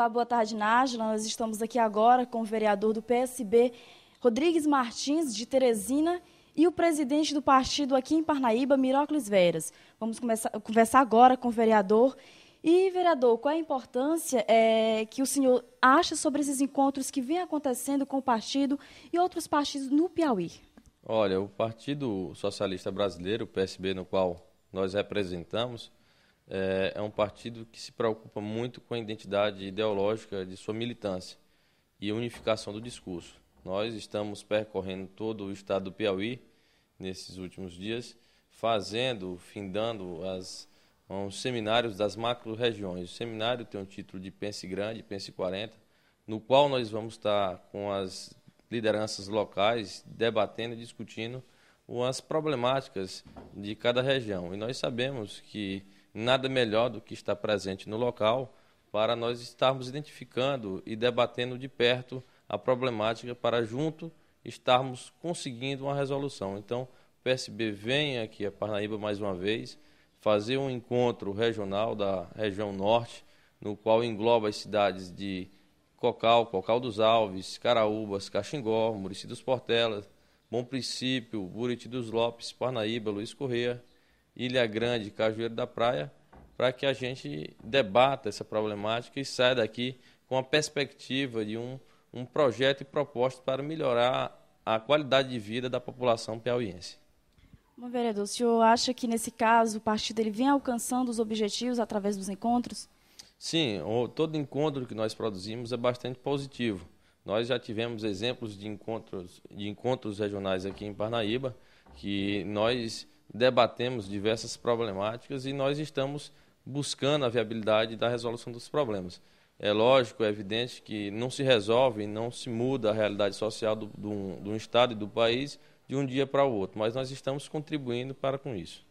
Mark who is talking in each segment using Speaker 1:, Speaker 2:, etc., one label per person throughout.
Speaker 1: Olá, boa tarde, Nájila. Nós estamos aqui agora com o vereador do PSB, Rodrigues Martins, de Teresina, e o presidente do partido aqui em Parnaíba, Mirocles Veras. Vamos começar, conversar agora com o vereador. E, vereador, qual é a importância é, que o senhor acha sobre esses encontros que vem acontecendo com o partido e outros partidos no Piauí?
Speaker 2: Olha, o Partido Socialista Brasileiro, o PSB, no qual nós representamos, é, é um partido que se preocupa muito com a identidade ideológica de sua militância e a unificação do discurso. Nós estamos percorrendo todo o estado do Piauí nesses últimos dias, fazendo, findando as, os seminários das macro-regiões. O seminário tem o título de Pense Grande, Pense 40, no qual nós vamos estar com as lideranças locais debatendo e discutindo as problemáticas de cada região. E nós sabemos que nada melhor do que estar presente no local para nós estarmos identificando e debatendo de perto a problemática para junto estarmos conseguindo uma resolução. Então, o PSB vem aqui a Parnaíba mais uma vez fazer um encontro regional da região norte, no qual engloba as cidades de Cocal, Cocal dos Alves, Caraúbas, Caxingó, Murici dos Portelas, Bom Princípio, Buriti dos Lopes, Parnaíba, Luiz Correia, Ilha Grande, Cajueiro da Praia, para que a gente debata essa problemática e saia daqui com a perspectiva de um, um projeto e proposta para melhorar a qualidade de vida da população piauiense.
Speaker 1: Bom, vereador, o senhor acha que nesse caso o partido ele vem alcançando os objetivos através dos encontros?
Speaker 2: Sim, o, todo encontro que nós produzimos é bastante positivo. Nós já tivemos exemplos de encontros, de encontros regionais aqui em Parnaíba, que nós debatemos diversas problemáticas e nós estamos buscando a viabilidade da resolução dos problemas. É lógico, é evidente que não se resolve, não se muda a realidade social de do, do Estado e do país de um dia para o outro, mas nós estamos contribuindo para com isso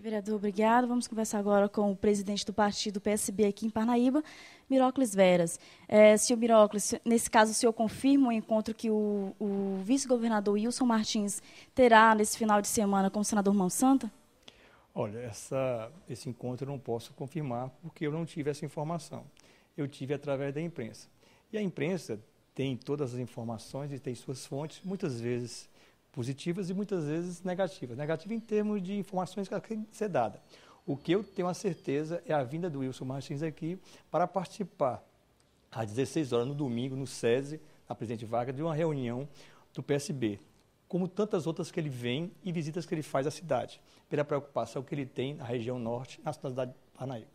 Speaker 1: vereador, obrigado. Vamos conversar agora com o presidente do partido PSB aqui em Parnaíba, Mirocles Veras. É, senhor Mirocles, nesse caso, o senhor confirma o encontro que o, o vice-governador Wilson Martins terá nesse final de semana com o senador Mão Santa?
Speaker 3: Olha, essa, esse encontro eu não posso confirmar porque eu não tive essa informação. Eu tive através da imprensa. E a imprensa tem todas as informações e tem suas fontes, muitas vezes positivas e muitas vezes negativas. Negativa em termos de informações que têm tem ser dada. O que eu tenho a certeza é a vinda do Wilson Martins aqui para participar às 16 horas no domingo, no SESI, na Presidente Vargas, de uma reunião do PSB, como tantas outras que ele vem e visitas que ele faz à cidade, pela preocupação que ele tem na região norte, na cidade de Parnaíba.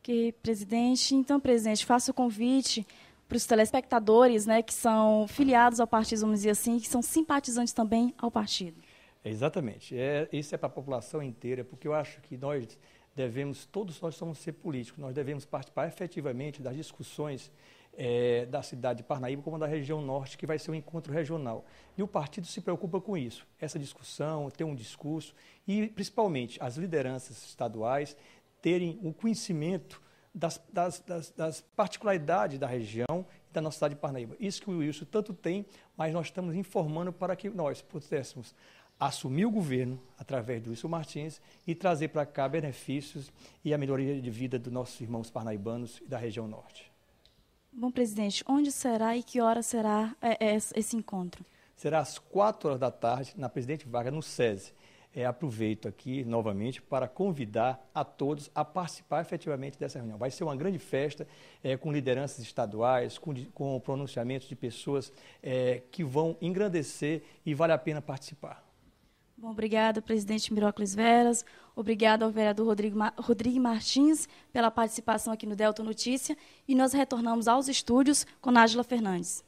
Speaker 1: Ok, presidente. Então, presidente, faço o convite para os telespectadores, né, que são filiados ao partido, vamos dizer assim, que são simpatizantes também ao partido.
Speaker 3: É, exatamente. É, isso é para a população inteira, porque eu acho que nós devemos, todos nós somos ser políticos, nós devemos participar efetivamente das discussões é, da cidade de Parnaíba como da região norte, que vai ser um encontro regional. E o partido se preocupa com isso, essa discussão, ter um discurso e, principalmente, as lideranças estaduais terem o um conhecimento das, das, das, das particularidades da região e da nossa cidade de Parnaíba. Isso que o Wilson tanto tem, mas nós estamos informando para que nós pudéssemos assumir o governo através do Wilson Martins e trazer para cá benefícios e a melhoria de vida dos nossos irmãos parnaibanos e da região norte.
Speaker 1: Bom, presidente, onde será e que hora será é, é, esse encontro?
Speaker 3: Será às 4 horas da tarde na Presidente Vargas, no SESI é, aproveito aqui novamente para convidar a todos a participar efetivamente dessa reunião. Vai ser uma grande festa é, com lideranças estaduais, com, com pronunciamentos de pessoas é, que vão engrandecer e vale a pena participar.
Speaker 1: Bom, obrigada, presidente Mirocles Veras. Obrigada ao vereador Rodrigo, Ma Rodrigo Martins pela participação aqui no Delta Notícia. E nós retornamos aos estúdios com Nájila Fernandes.